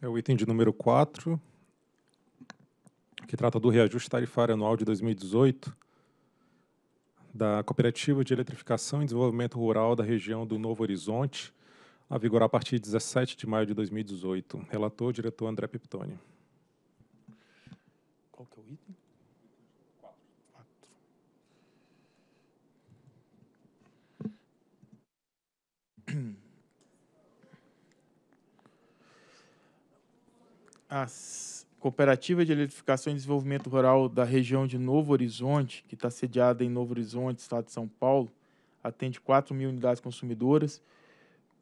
é o item de número 4, que trata do reajuste tarifário anual de 2018 da Cooperativa de Eletrificação e Desenvolvimento Rural da região do Novo Horizonte, a vigorar a partir de 17 de maio de 2018. Relator, diretor André Piptoni. a Cooperativa de Eletrificação e Desenvolvimento Rural da região de Novo Horizonte, que está sediada em Novo Horizonte, estado de São Paulo, atende 4 mil unidades consumidoras,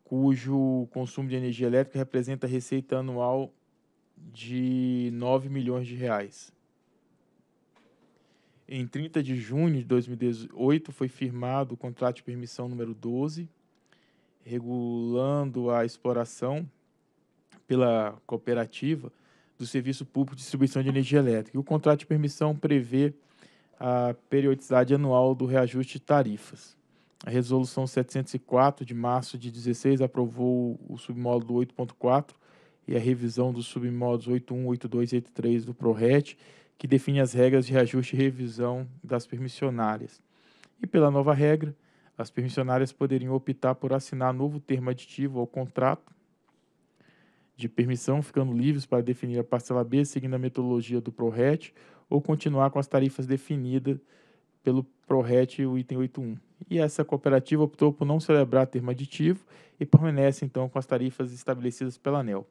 cujo consumo de energia elétrica representa receita anual de 9 milhões de reais. Em 30 de junho de 2018, foi firmado o contrato de permissão número 12, regulando a exploração pela cooperativa do Serviço Público de Distribuição de Energia Elétrica. E o contrato de permissão prevê a periodicidade anual do reajuste de tarifas. A resolução 704 de março de 16 aprovou o submódulo 8.4 e a revisão dos submódulos 81, 82 e 83 do ProRet, que define as regras de reajuste e revisão das permissionárias. E pela nova regra, as permissionárias poderiam optar por assinar novo termo aditivo ao contrato de permissão, ficando livres para definir a parcela B seguindo a metodologia do ProRet ou continuar com as tarifas definidas pelo ProRet o item 81. E essa cooperativa optou por não celebrar termo aditivo e permanece então com as tarifas estabelecidas pela ANEL.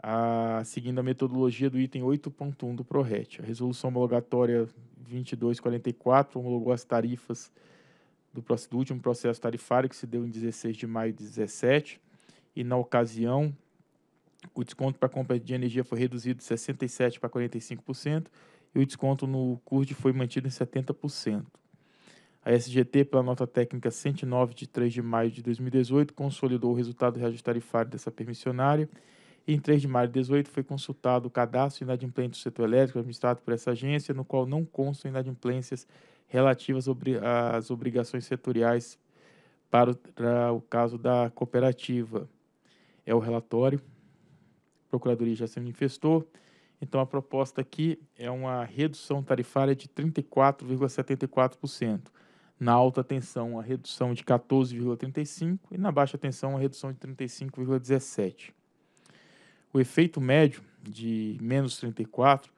A, seguindo a metodologia do item 8.1 do ProRet. A resolução homologatória 2244 homologou as tarifas do, do último processo tarifário que se deu em 16 de maio de 17 e na ocasião o desconto para compra de energia foi reduzido de 67% para 45% e o desconto no CURD foi mantido em 70%. A SGT, pela nota técnica 109 de 3 de maio de 2018, consolidou o resultado do reajuste tarifário dessa permissionária e em 3 de maio de 2018 foi consultado o cadastro inadimplente do setor elétrico administrado por essa agência, no qual não constam inadimplências relativas às obrigações setoriais para o, para o caso da cooperativa. É o relatório. Procuradoria já se manifestou. Então, a proposta aqui é uma redução tarifária de 34,74%. Na alta tensão, a redução de 14,35% e na baixa tensão, a redução de 35,17%. O efeito médio de menos 34%,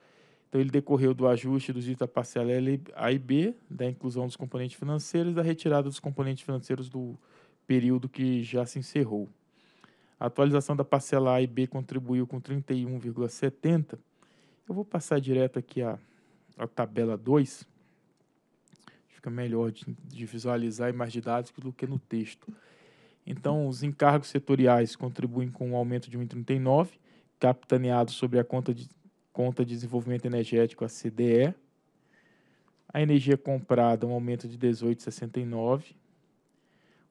então ele decorreu do ajuste dos itens parcela A e B, da inclusão dos componentes financeiros e da retirada dos componentes financeiros do período que já se encerrou. A atualização da parcela A e B contribuiu com 31,70. Eu vou passar direto aqui a, a tabela 2. Fica melhor de, de visualizar e mais didático do que no texto. Então, os encargos setoriais contribuem com um aumento de 1,39, capitaneado sobre a conta de, conta de desenvolvimento energético, a CDE. A energia comprada, um aumento de 18,69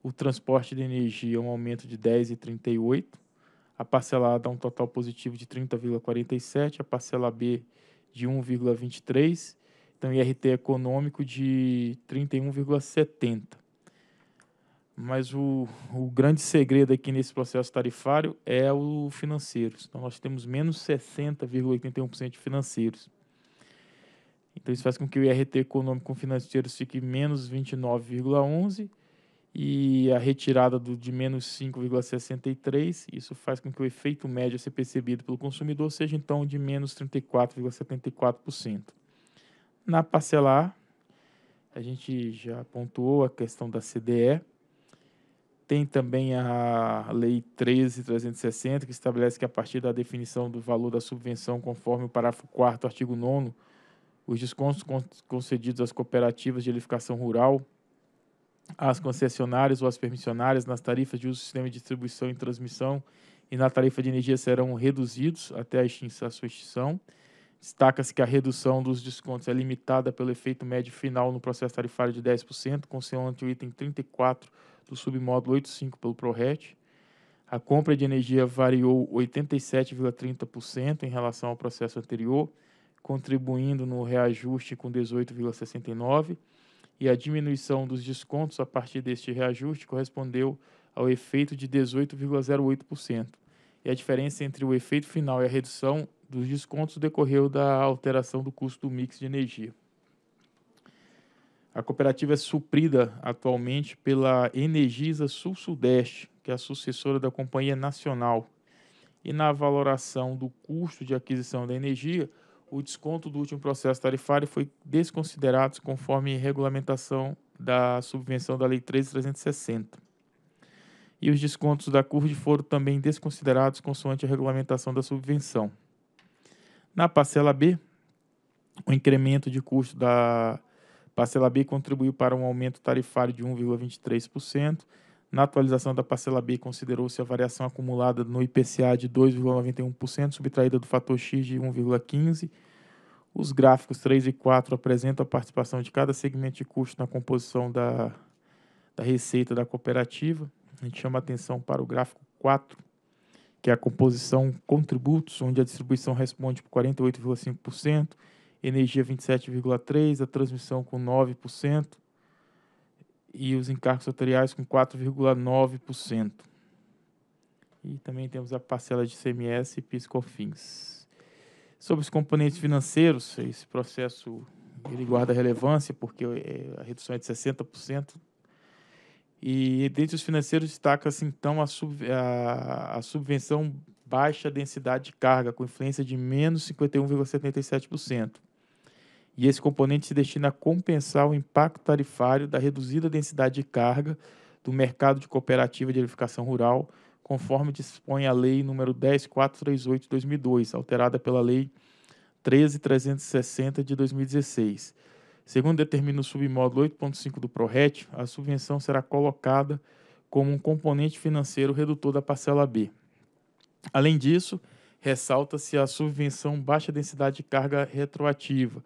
o transporte de energia é um aumento de 10,38, a parcela A dá um total positivo de 30,47, a parcela B de 1,23, então IRT econômico de 31,70. Mas o, o grande segredo aqui nesse processo tarifário é o financeiro. Então nós temos menos 60,81% de financeiros. Então isso faz com que o IRT econômico com financeiros fique menos 29,11% e a retirada do, de menos 5,63, isso faz com que o efeito médio a ser percebido pelo consumidor seja então de menos 34,74%. Na parcelar, a gente já pontuou a questão da CDE, tem também a Lei 13.360, que estabelece que a partir da definição do valor da subvenção, conforme o parágrafo 4 artigo 9 os descontos concedidos às cooperativas de edificação rural às concessionárias ou às permissionárias nas tarifas de uso do sistema de distribuição e transmissão e na tarifa de energia serão reduzidos até a, extinção, a sua extinção. Destaca-se que a redução dos descontos é limitada pelo efeito médio final no processo tarifário de 10%, consoante o item 34 do submódulo 85 pelo ProRet. A compra de energia variou 87,30% em relação ao processo anterior, contribuindo no reajuste com 18,69% e a diminuição dos descontos a partir deste reajuste correspondeu ao efeito de 18,08%. E a diferença entre o efeito final e a redução dos descontos decorreu da alteração do custo do mix de energia. A cooperativa é suprida atualmente pela Energisa Sul-Sudeste, que é a sucessora da Companhia Nacional. E na valoração do custo de aquisição da energia, o desconto do último processo tarifário foi desconsiderado conforme regulamentação da subvenção da Lei 13360. E os descontos da CURD foram também desconsiderados consoante a regulamentação da subvenção. Na parcela B, o incremento de custo da parcela B contribuiu para um aumento tarifário de 1,23% na atualização da parcela B, considerou-se a variação acumulada no IPCA de 2,91%, subtraída do fator X de 1,15%. Os gráficos 3 e 4 apresentam a participação de cada segmento de custo na composição da, da receita da cooperativa. A gente chama atenção para o gráfico 4, que é a composição contributos, onde a distribuição responde por 48,5%, energia 27,3%, a transmissão com 9%, e os encargos setoriais com 4,9%. E também temos a parcela de CMS e PiscoFins. Sobre os componentes financeiros, esse processo ele guarda relevância porque é, a redução é de 60%. E dentre os financeiros destaca-se então a, sub, a, a subvenção baixa densidade de carga, com influência de menos 51,77% e esse componente se destina a compensar o impacto tarifário da reduzida densidade de carga do mercado de cooperativa de edificação rural, conforme dispõe a Lei nº 10438 de 2002, alterada pela Lei 13360 de 2016. Segundo determina o submódulo 8.5 do PRORET, a subvenção será colocada como um componente financeiro redutor da parcela B. Além disso, ressalta-se a subvenção baixa densidade de carga retroativa,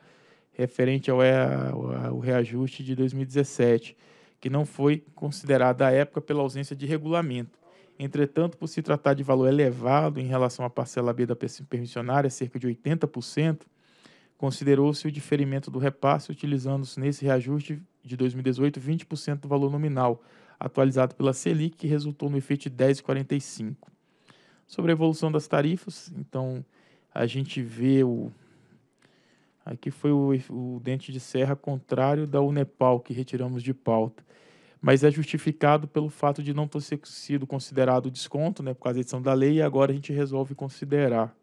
referente ao, ao reajuste de 2017, que não foi considerada à época pela ausência de regulamento. Entretanto, por se tratar de valor elevado em relação à parcela B da permissionária, cerca de 80%, considerou-se o diferimento do repasse, utilizando-se nesse reajuste de 2018 20% do valor nominal, atualizado pela Selic, que resultou no efeito 10,45. Sobre a evolução das tarifas, então a gente vê o, Aqui foi o, o dente de serra contrário da Unepal que retiramos de pauta. Mas é justificado pelo fato de não ter sido considerado desconto, né, por causa da edição da lei, e agora a gente resolve considerar.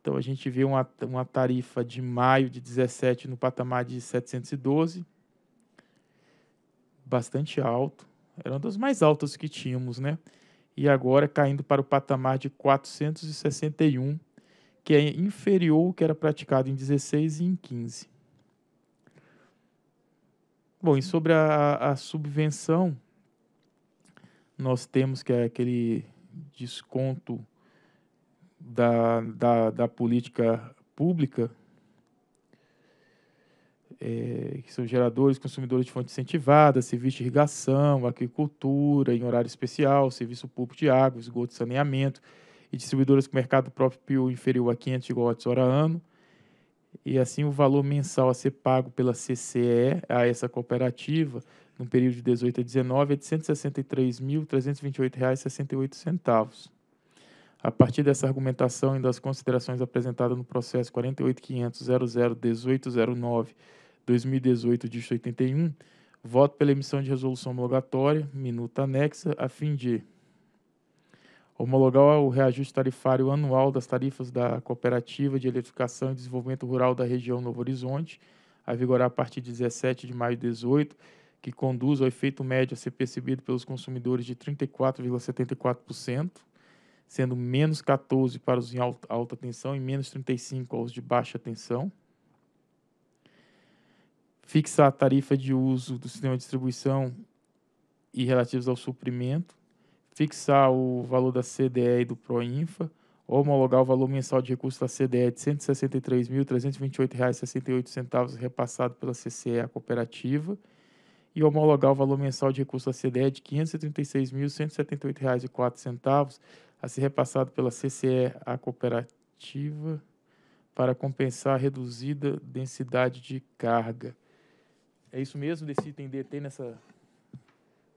Então a gente vê uma, uma tarifa de maio de 17 no patamar de 712, bastante alto. Era uma das mais altas que tínhamos, né? E agora caindo para o patamar de 461 que é inferior ao que era praticado em 16 e em 15. Bom, e sobre a, a subvenção, nós temos que é aquele desconto da, da, da política pública, é, que são geradores, consumidores de fonte incentivada, serviço de irrigação, agricultura em horário especial, serviço público de água, esgoto, saneamento, e distribuidoras com mercado próprio inferior a 500 hora ano E assim, o valor mensal a ser pago pela CCE a essa cooperativa, no período de 18 a 19, é de R$ 163.328,68. A partir dessa argumentação e das considerações apresentadas no processo 48.500.00.1809.2018, 2018 81, voto pela emissão de resolução homologatória, minuta anexa, a fim de homologar o reajuste tarifário anual das tarifas da Cooperativa de Eletrificação e Desenvolvimento Rural da região Novo Horizonte, a vigorar a partir de 17 de maio de 18, que conduz ao efeito médio a ser percebido pelos consumidores de 34,74%, sendo menos 14 para os em alta tensão e menos 35 aos de baixa tensão fixar a tarifa de uso do sistema de distribuição e relativos ao suprimento, fixar o valor da CDE e do Proinfa, homologar o valor mensal de recursos da CDE de R$ 163.328,68 repassado pela CCE à cooperativa e homologar o valor mensal de recursos da CDE de R$ 536.178,04 a ser repassado pela CCE à cooperativa para compensar a reduzida densidade de carga. É isso mesmo desse item DT nessa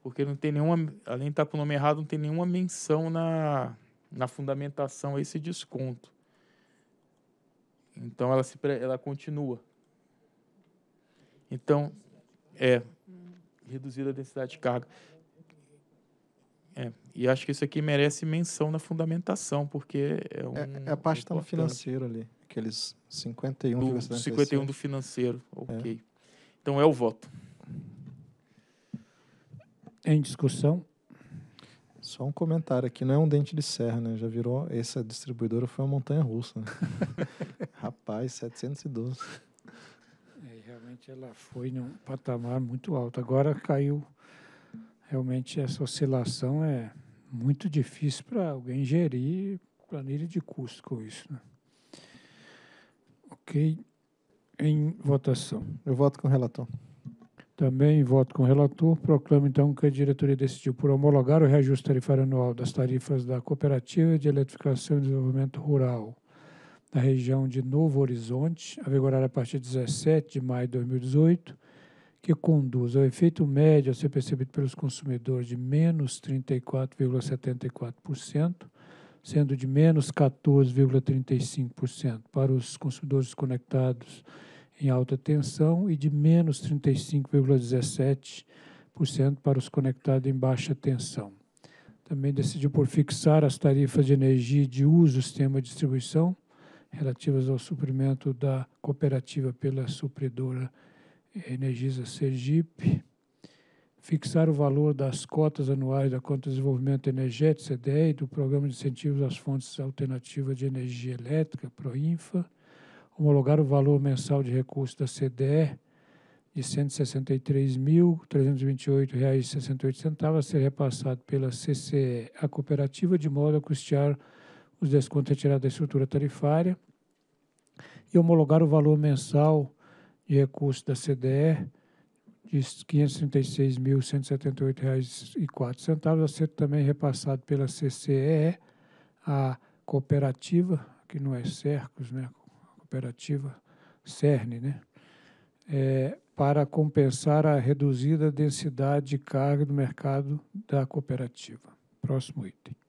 porque não tem nenhuma, além de estar tá com o nome errado, não tem nenhuma menção na, na fundamentação a esse desconto. Então ela se ela continua. Então é reduzida a densidade de carga. É, e acho que isso aqui merece menção na fundamentação, porque é um é, é a parte está no financeiro ali, aqueles 51,76. 51 do financeiro, é. OK. É. Então é o voto. Em discussão? Só um comentário aqui, não é um dente de serra, né? Já virou, essa é distribuidora foi uma montanha russa. Né? Rapaz, 712. É, realmente ela foi num patamar muito alto. Agora caiu. Realmente essa oscilação é muito difícil para alguém gerir planilha de custo com isso. Né? Ok. Em votação. Eu voto com o relator. Também voto com o relator. Proclamo, então, que a diretoria decidiu por homologar o reajuste tarifário anual das tarifas da Cooperativa de Eletrificação e Desenvolvimento Rural da região de Novo Horizonte, a vigorar a partir de 17 de maio de 2018, que conduz ao efeito médio a ser percebido pelos consumidores de menos 34,74%, sendo de menos 14,35% para os consumidores conectados em alta tensão e de menos 35,17% para os conectados em baixa tensão. Também decidiu por fixar as tarifas de energia de uso do sistema de distribuição relativas ao suprimento da cooperativa pela supridora Energisa Sergipe, fixar o valor das cotas anuais da Conta de Desenvolvimento Energético, CDE, e do Programa de Incentivos às Fontes Alternativas de Energia Elétrica, PROINFA, homologar o valor mensal de recursos da CDE de R$ 163.328,68 a ser repassado pela CCE à cooperativa de modo a custear os descontos retirados da estrutura tarifária e homologar o valor mensal de recursos da CDE de R$ 536.178,04 a ser também repassado pela CCE à cooperativa, que não é Cercos, né, cooperativa CERN, né? É, para compensar a reduzida densidade de carga do mercado da cooperativa. Próximo item.